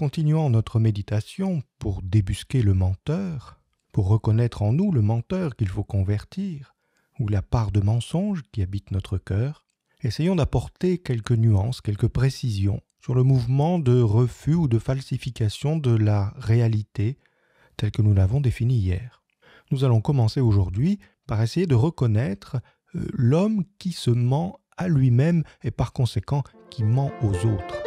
Continuant notre méditation pour débusquer le menteur, pour reconnaître en nous le menteur qu'il faut convertir, ou la part de mensonge qui habite notre cœur, essayons d'apporter quelques nuances, quelques précisions sur le mouvement de refus ou de falsification de la réalité telle que nous l'avons définie hier. Nous allons commencer aujourd'hui par essayer de reconnaître euh, l'homme qui se ment à lui-même et par conséquent qui ment aux autres.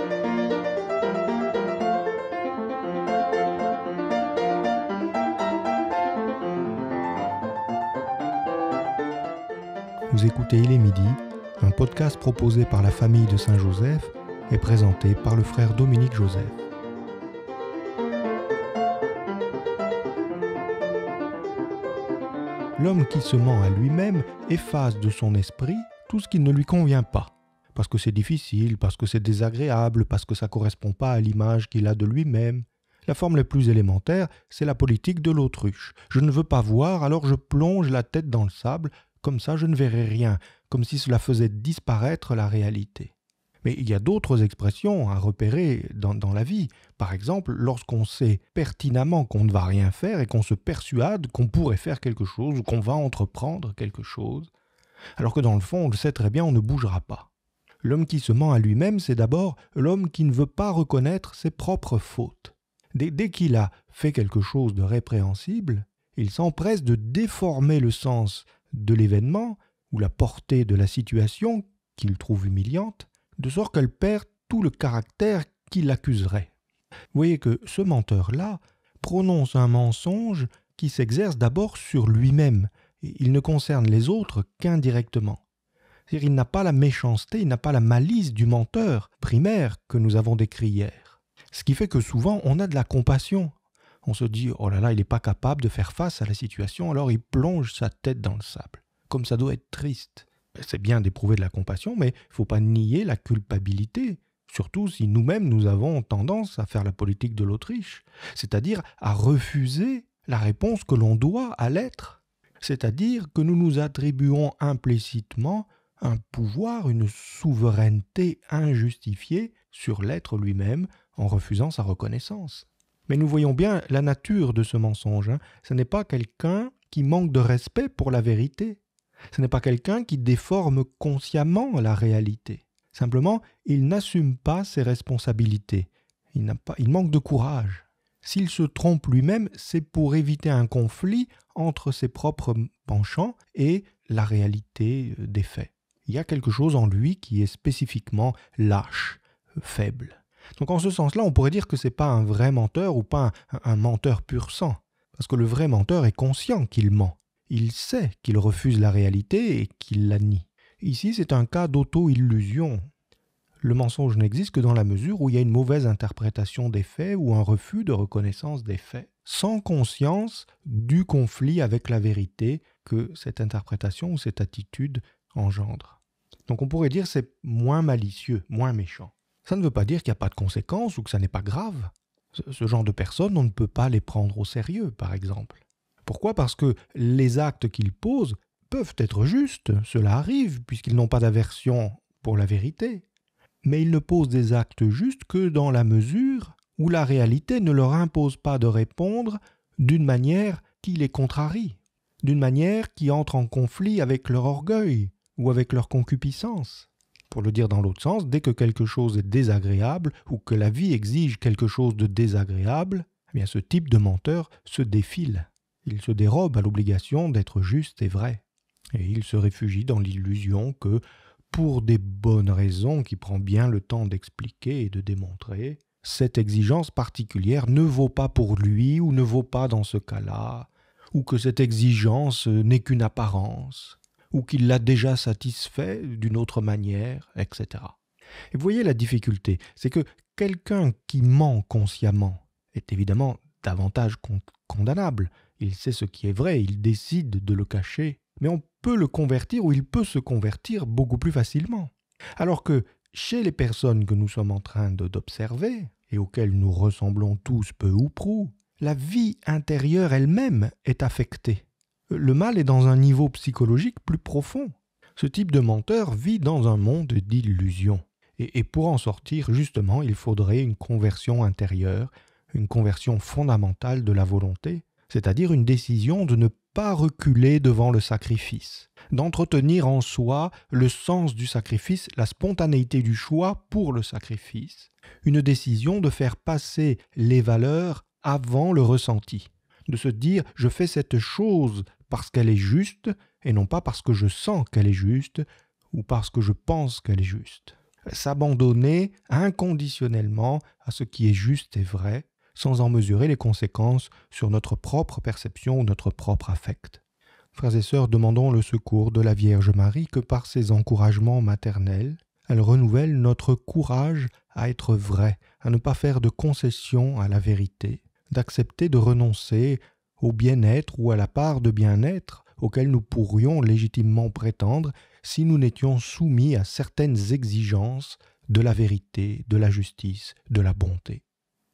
Vous écoutez Il est midi, un podcast proposé par la famille de Saint-Joseph et présenté par le frère Dominique Joseph. L'homme qui se ment à lui-même efface de son esprit tout ce qui ne lui convient pas, parce que c'est difficile, parce que c'est désagréable, parce que ça ne correspond pas à l'image qu'il a de lui-même. La forme la plus élémentaire, c'est la politique de l'autruche. Je ne veux pas voir, alors je plonge la tête dans le sable, comme ça, je ne verrai rien, comme si cela faisait disparaître la réalité. Mais il y a d'autres expressions à repérer dans, la vie. Par exemple, lorsqu'on sait pertinemment qu'on ne va rien faire et qu'on se persuade qu'on pourrait faire quelque chose ou qu'on va entreprendre quelque chose, alors que dans le fond, on le sait très bien, on ne bougera pas. L'homme qui se ment à lui-même, c'est d'abord l'homme qui ne veut pas reconnaître ses propres fautes. Dès, dès qu'il a fait quelque chose de répréhensible, il s'empresse de déformer le sens de l'événement ou la portée de la situation qu'il trouve humiliante, de sorte qu'elle perd tout le caractère qui l'accuserait. Vous voyez que ce menteur-là prononce un mensonge qui s'exerce d'abord sur lui-même, et il ne concerne les autres qu'indirectement. C'est-à-dire il n'a pas la méchanceté, il n'a pas la malice du menteur primaire que nous avons décrit hier. Ce qui fait que souvent on a de la compassion on se dit oh là là, il n'est pas capable de faire face à la situation, alors il plonge sa tête dans le sable. Comme ça doit être triste. C'est bien d'éprouver de la compassion, mais il faut pas nier la culpabilité, surtout si nous-mêmes nous avons tendance à faire la politique de l'Autriche, c'est-à-dire à refuser la réponse que l'on doit à l'être, c'est-à-dire que nous nous attribuons implicitement un pouvoir, une souveraineté injustifiée sur l'être lui-même en refusant sa reconnaissance. Mais nous voyons bien la nature de ce mensonge. Hein. Ce n'est pas quelqu'un qui manque de respect pour la vérité. Ce n'est pas quelqu'un qui déforme consciemment la réalité. Simplement, il n'assume pas ses responsabilités. Il, pas, il manque de courage. S'il se trompe lui-même, c'est pour éviter un conflit entre ses propres penchants et la réalité euh, des faits. Il y a quelque chose en lui qui est spécifiquement lâche, euh, faible. Donc en ce sens-là, on pourrait dire que ce n'est pas un vrai menteur ou pas un, menteur pur sang, parce que le vrai menteur est conscient qu'il ment. Il sait qu'il refuse la réalité et qu'il la nie. Ici, c'est un cas d'auto-illusion. Le mensonge n'existe que dans la mesure où il y a une mauvaise interprétation des faits ou un refus de reconnaissance des faits, sans conscience du conflit avec la vérité que cette interprétation ou cette attitude engendre. Donc on pourrait dire c'est moins malicieux, moins méchant ça ne veut pas dire qu'il n'y a pas de conséquences ou que ça n'est pas grave. Ce genre de personnes, on ne peut pas les prendre au sérieux, par exemple. Pourquoi Parce que les actes qu'ils posent peuvent être justes, cela arrive, puisqu'ils n'ont pas d'aversion pour la vérité. Mais ils ne posent des actes justes que dans la mesure où la réalité ne leur impose pas de répondre d'une manière qui les contrarie, d'une manière qui entre en conflit avec leur orgueil ou avec leur concupiscence. Pour le dire dans l'autre sens, dès que quelque chose est désagréable ou que la vie exige quelque chose de désagréable, eh bien ce type de menteur se défile. Il se dérobe à l'obligation d'être juste et vrai. Et il se réfugie dans l'illusion que, pour des bonnes raisons qui prend bien le temps d'expliquer et de démontrer, cette exigence particulière ne vaut pas pour lui ou ne vaut pas dans ce cas-là, ou que cette exigence n'est qu'une apparence, ou qu'il l'a déjà satisfait d'une autre manière, etc. Et vous voyez la difficulté, c'est que quelqu'un qui ment consciemment est évidemment davantage condamnable. Il sait ce qui est vrai, il décide de le cacher, mais on peut le convertir ou il peut se convertir beaucoup plus facilement. Alors que chez les personnes que nous sommes en train d'observer, et auxquelles nous ressemblons tous peu ou prou, la vie intérieure elle-même est affectée. Le mal est dans un niveau psychologique plus profond. Ce type de menteur vit dans un monde d'illusions. Et, et pour en sortir, justement, il faudrait une conversion intérieure, une conversion fondamentale de la volonté, c'est-à-dire une décision de ne pas reculer devant le sacrifice, d'entretenir en soi le sens du sacrifice, la spontanéité du choix pour le sacrifice, une décision de faire passer les valeurs avant le ressenti de se dire je fais cette chose parce qu'elle est juste et non pas parce que je sens qu'elle est juste ou parce que je pense qu'elle est juste. S'abandonner inconditionnellement à ce qui est juste et vrai sans en mesurer les conséquences sur notre propre perception ou notre propre affect. Frères et sœurs, demandons le secours de la Vierge Marie que par ses encouragements maternels, elle renouvelle notre courage à être vrai, à ne pas faire de concessions à la vérité, d'accepter de renoncer au bien-être ou à la part de bien-être auquel nous pourrions légitimement prétendre si nous n'étions soumis à certaines exigences de la vérité, de la justice, de la bonté.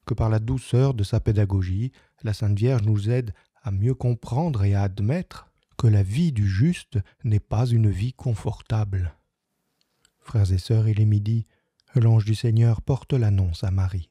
Que par la douceur de sa pédagogie, la Sainte Vierge nous aide à mieux comprendre et à admettre que la vie du juste n'est pas une vie confortable. Frères et sœurs, il est midi. L'ange du Seigneur porte l'annonce à Marie.